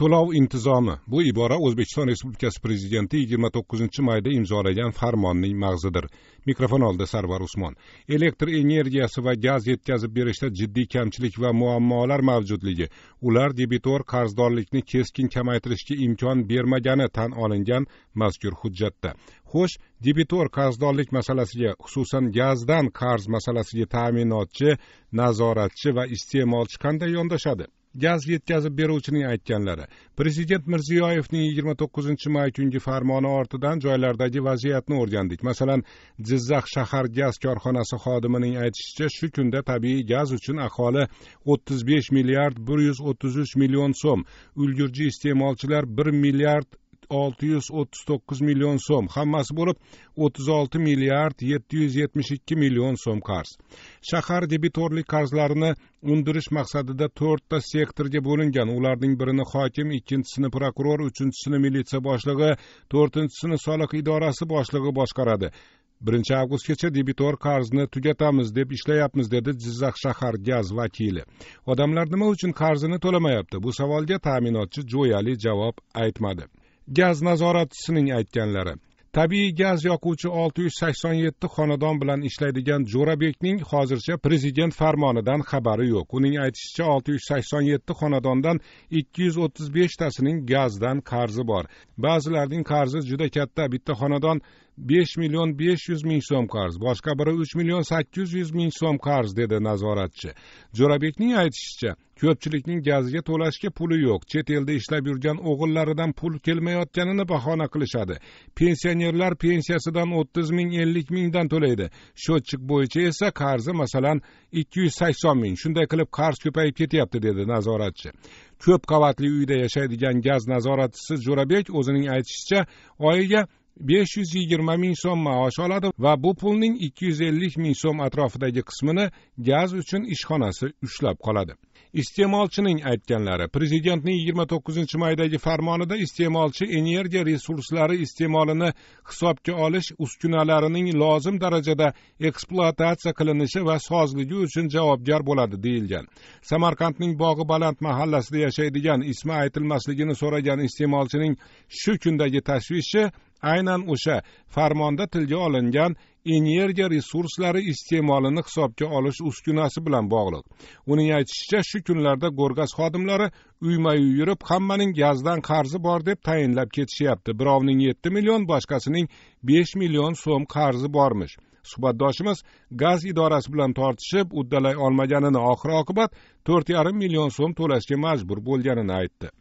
to'lov intizomi bu ibora o'zbekiston respublikasi prezidenti yigirma to'qqizinchi mayda imzolagan farmonning mag'zidir mikrofon oldi sarvar usmon elektr energiyasi va gaz yetkazib berishda jiddiy kamchilik va muammolar mavjudligi ular debitor qarzdorlikni keskin kamaytirishga imkon bermagani tan olingan mazkur hujjatda xo'sh debitor qarzdorlik masalasiga xususan gazdan qarz masalasiga ta'minotchi nazoratchi va iste'molchi qanday yondashadi gaz yetkazib beruvchining aytganlari prezident mirziyoyevning yigirma to'qqizinchi may kungi farmoni ortidan joylardagi vaziyatni o'rgandik masalan jizzax shahar gaz korxonasi xodimining aytishicha shu kunda tabiiy gaz uchun aholi o'ttiz besh milliard bir yuz o'ttiz uch million so'm ulgurji iste'molchilar bir milliard olti yuz o'ttiz to'qqiz million so'm hammasi bo'lib o'ttiz olti milliard yetti yuz yetmish ikki million so'm qarz shahar debitorlik qarzlarini undirish maqsadida to'rtta sektorga bo'lingan ularning birini hokim ikkinchisini prokuror uchinchisini militsiya boshlig'i to'rtinchisini soliq idorasi boshlig'i boshqaradi birinchi avgustgacha debitor qarzni tugatamiz deb ishlayapmiz dedi jizzax shahar gaz vakili odamlar nima uchun qarzini to'lamayapti bu savolga ta'minotchi jo'yali javob aytmadi gaz nazoratchisining aytganlari tabiiy gaz yoquvchi olti yuz sakson yetti xonadon bilan ishlaydigan jo'rabekning hozircha prezident farmonidan xabari yo'q uning aytishicha olti yuz sakson yetti xonadondan ikki yuz o'ttiz beshtasining gazdan qarzi bor ba'zilarining qarzi juda katta bitta xonadon besh million besh yuz ming so'm qarz boshqa biri uch million sakkiz yuz ming so'm qarz dedi nazoratchi jo'rabekning aytishicha ko'pchilikning gazga to'lashga puli yo'q chet elda ishlab yurgan o'g'illaridan pul kelmayotganini bahona qilishadi pensionerlar pensiyasidan o'ttiz ming ellik mingdan to'laydi счетчик bo'yicha esa qarzi masalan ikki yuz sakson ming shunday qilib qarz ko'payib ketyapti dedi nazoratchi ko'p qavatli uyda yashaydigan gaz nazoratchisi jo'rabek o'zining aytishicha oyiga 520 ming so'm maosh oladi va bu pulning 250 ming so'm atrofidagi qismini gaz uchun ishxonasi ushlab qoladi iste'molchining aytganlari prezidentning 29 maydagi farmonida iste'molchi energiya resurslari iste'molini hisobga olish uskunalarining lozim darajada ekspluatatsiya qilinishi va sozligi uchun javobgar bo'ladi deyilgan samarqandning bog'i baland mahallasida yashaydigan ismi aytilmasligini so'ragan iste'molchining shu kundagi tashvishi aynan o'sha farmonda tilga olingan energiya resurslari iste'molini hisobga olish uskunasi bilan bog'liq uning aytishicha shu kunlarda go'rgaz xodimlari uyma uy yurib hammaning gazdan qarzi bor deb tayinlab ketishyapti birovning yetti million boshqasining besh million so'm qarzi bormish suhbatdoshimiz gaz idorasi bilan tortishib uddalay olmaganini oxir oqibat to'rt yarim million so'm to'lashga majbur bo'lganini aytdi